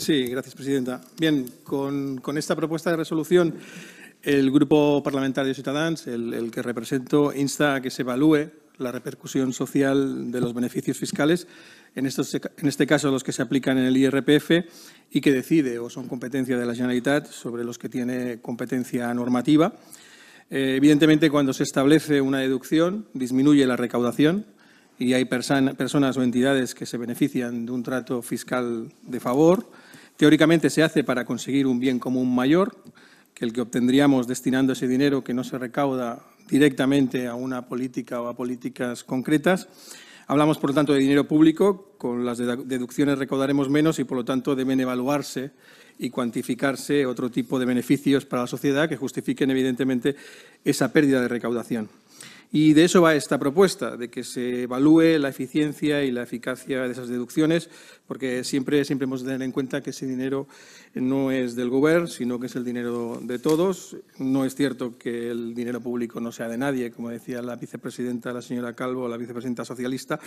Sí, gracias, presidenta. Bien, con, esta propuesta de resolución, el Grupo Parlamentario de el, el que represento, insta a que se evalúe la repercusión social de los beneficios fiscales, en, estos, en este caso los que se aplican en el IRPF y que decide o son competencia de la Generalitat sobre los que tiene competencia normativa. Eh, evidentemente, cuando se establece una deducción, disminuye la recaudación y hay personas o entidades que se benefician de un trato fiscal de favor Teóricamente se hace para conseguir un bien común mayor que el que obtendríamos destinando ese dinero que no se recauda directamente a una política o a políticas concretas. Hablamos, por lo tanto, de dinero público, con las deducciones recaudaremos menos y, por lo tanto, deben evaluarse y cuantificarse otro tipo de beneficios para la sociedad que justifiquen, evidentemente, esa pérdida de recaudación. Y de eso va esta propuesta, de que se evalúe la eficiencia y la eficacia de esas deducciones, porque siempre, siempre hemos de tener en cuenta que ese dinero no es del gobierno, sino que es el dinero de todos. No es cierto que el dinero público no sea de nadie, como decía la vicepresidenta, la señora Calvo, la vicepresidenta socialista,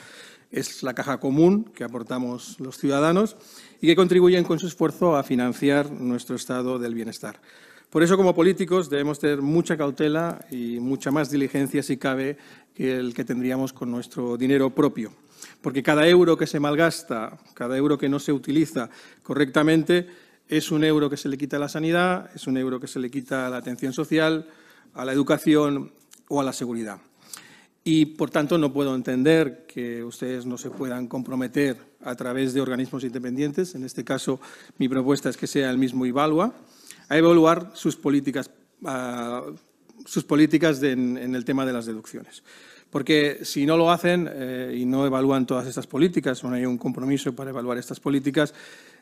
es la caja común que aportamos los ciudadanos y que contribuyen con su esfuerzo a financiar nuestro estado del bienestar. Por eso, como políticos, debemos tener mucha cautela y mucha más diligencia, si cabe, que el que tendríamos con nuestro dinero propio. Porque cada euro que se malgasta, cada euro que no se utiliza correctamente, es un euro que se le quita a la sanidad, es un euro que se le quita a la atención social, a la educación o a la seguridad. Y, por tanto, no puedo entender que ustedes no se puedan comprometer a través de organismos independientes. En este caso, mi propuesta es que sea el mismo IVALUA, a evaluar sus políticas, sus políticas en, el tema de las deducciones. Porque si no lo hacen eh, y no evalúan todas estas políticas, o no hay un compromiso para evaluar estas políticas,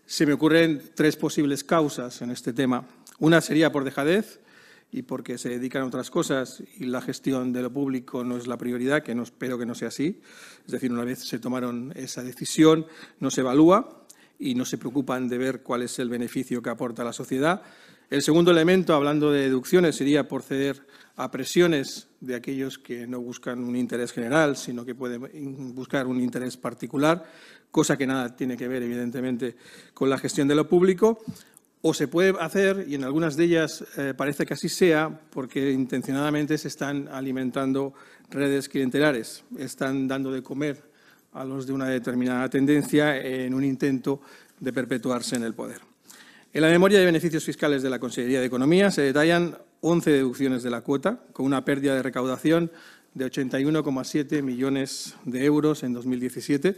se me ocurren tres posibles causas en este tema. Una sería por dejadez y porque se dedican a otras cosas y la gestión de lo público no es la prioridad, que no espero que no sea así. Es decir, una vez se tomaron esa decisión, no se evalúa y no se preocupan de ver cuál es el beneficio que aporta a la sociedad. El segundo elemento, hablando de deducciones, sería proceder a presiones de aquellos que no buscan un interés general, sino que pueden buscar un interés particular, cosa que nada tiene que ver, evidentemente, con la gestión de lo público. O se puede hacer, y en algunas de ellas eh, parece que así sea, porque intencionadamente se están alimentando redes clientelares, están dando de comer a los de una determinada tendencia en un intento de perpetuarse en el poder. En la memoria de beneficios fiscales de la Consejería de Economía se detallan 11 deducciones de la cuota, con una pérdida de recaudación de 81,7 millones de euros en 2017.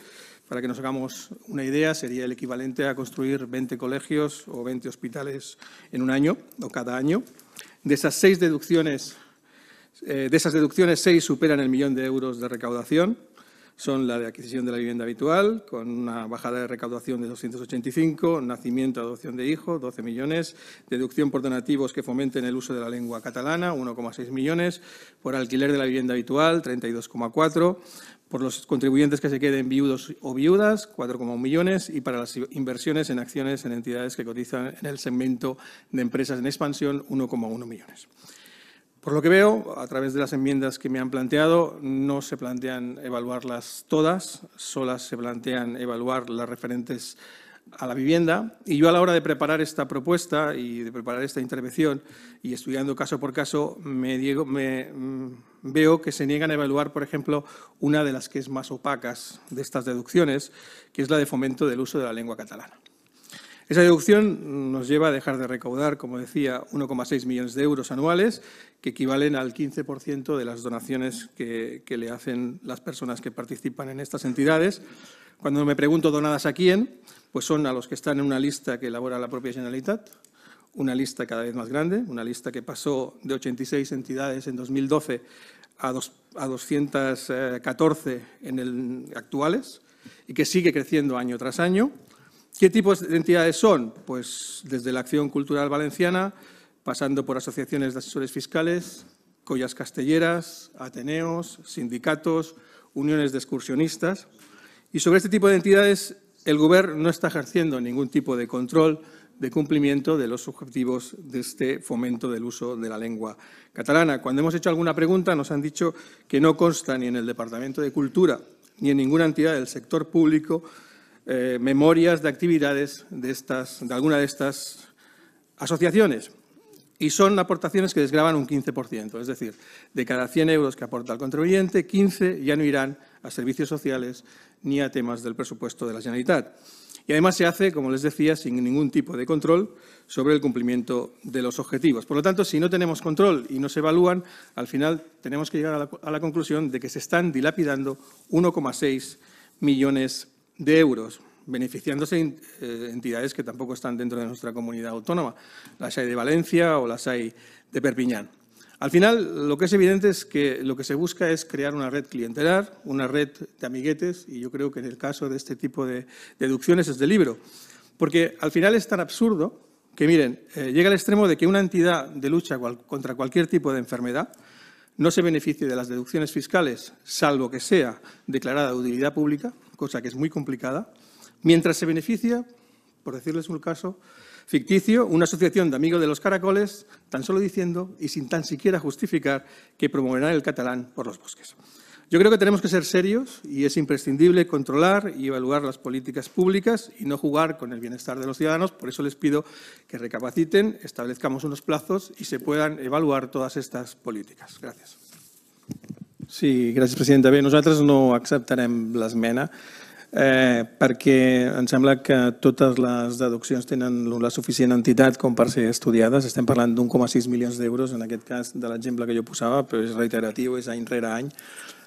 Para que nos hagamos una idea, sería el equivalente a construir 20 colegios o 20 hospitales en un año o cada año. De esas seis deducciones, eh, de esas deducciones, superan el millón de euros de recaudación son la de adquisición de la vivienda habitual, con una bajada de recaudación de 285, nacimiento, adopción de hijos, 12 millones, deducción por donativos que fomenten el uso de la lengua catalana, 1,6 millones, por alquiler de la vivienda habitual, 32,4 por los contribuyentes que se queden viudos o viudas, 4,1 millones, y para las inversiones en acciones en entidades que cotizan en el segmento de empresas en expansión, 1,1 millones. Por lo que veo, a través de las enmiendas que me han planteado, no se plantean evaluarlas todas, solas se plantean evaluar las referentes a la vivienda y yo a la hora de preparar esta propuesta y de preparar esta intervención y estudiando caso por caso me, mm, veo que se niegan a evaluar, por ejemplo, una de las que es más opacas de estas deducciones, que es la de fomento del uso de la lengua catalana. Esa deducción nos lleva a dejar de recaudar, como decía, 1,6 millones de euros anuales, que equivalen al 15% de las donaciones que, le hacen las personas que participan en estas entidades. Cuando me pregunto donadas a quién, pues son a los que están en una lista que elabora la propia Generalitat, una lista cada vez más grande, una lista que pasó de 86 entidades en 2012 a, a 214 eh, en el, actuales y que sigue creciendo año tras año. ¿Qué tipos de entidades son? Pues desde la Acción Cultural Valenciana, pasando por asociaciones de asesores fiscales, collas castelleras, ateneos, sindicatos, uniones de excursionistas. Y sobre este tipo de entidades, el Gobierno no está ejerciendo ningún tipo de control de cumplimiento de los objetivos de este fomento del uso de la lengua catalana. Cuando hemos hecho alguna pregunta nos han dicho que no consta ni en el Departamento de Cultura ni en ninguna entidad del sector público eh, memorias de actividades de, estas, de alguna de estas asociaciones. Y son aportaciones que desgraban un 15%, es decir, de cada 100 euros que aporta el contribuyente, 15 ya no irán a servicios sociales ni a temas del presupuesto de la Generalitat. Y además se hace, como les decía, sin ningún tipo de control sobre el cumplimiento de los objetivos. Por lo tanto, si no tenemos control y no se evalúan, al final tenemos que llegar a la, a la conclusión de que se están dilapidando 1,6 millones de euros, beneficiándose eh, entidades que tampoco están dentro de nuestra comunidad autónoma, las hay de Valencia o las hay de Perpiñán. Al final, lo que es evidente es que lo que se busca es crear una red clientelar, una red de amiguetes, y yo creo que en el caso de este tipo de deducciones es de libro. Porque al final es tan absurdo que, miren, eh, llega al extremo de que una entidad de lucha contra cualquier tipo de enfermedad no se beneficie de las deducciones fiscales, salvo que sea declarada de utilidad pública, cosa que es muy complicada, mientras se beneficia, por decirles un caso ficticio, una asociación de amigos de los caracoles, tan solo diciendo y sin tan siquiera justificar que promoverán el catalán por los bosques. Yo creo que tenemos que ser serios y es imprescindible controlar y evaluar las políticas públicas y no jugar con el bienestar de los ciudadanos. Por eso les pido que recapaciten, establezcamos unos plazos y se puedan evaluar todas estas políticas. Gracias. Sí, gràcies, presidenta. Bé, nosaltres no acceptarem l'esmena eh, perquè em sembla que totes les deduccions tenen la suficient entitat com per ser estudiades. Estem parlant d'1,6 milions d'euros, en aquest cas de l'exemple que jo posava, però és reiteratiu, és any rere any.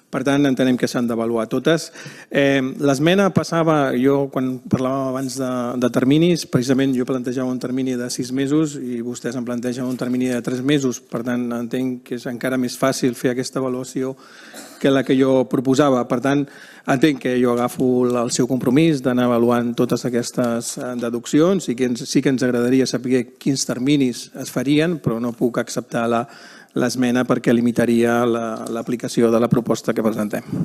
Per tant, entenem que s'han d'avaluar totes. Eh, l'esmena passava, jo quan parlàvem abans de, de terminis, precisament jo plantejava un termini de sis mesos i vostès em plantegen un termini de tres mesos. Per tant, entenc que és encara més fàcil fer aquesta avaluació que la que jo proposava. Per tant, entenc que jo agafo el seu compromís d'anar avaluant totes aquestes eh, deduccions i que ens, sí que ens agradaria saber quins terminis es farien, però no puc acceptar la, l'esmena perquè limitaria l'aplicació de la proposta que presentem.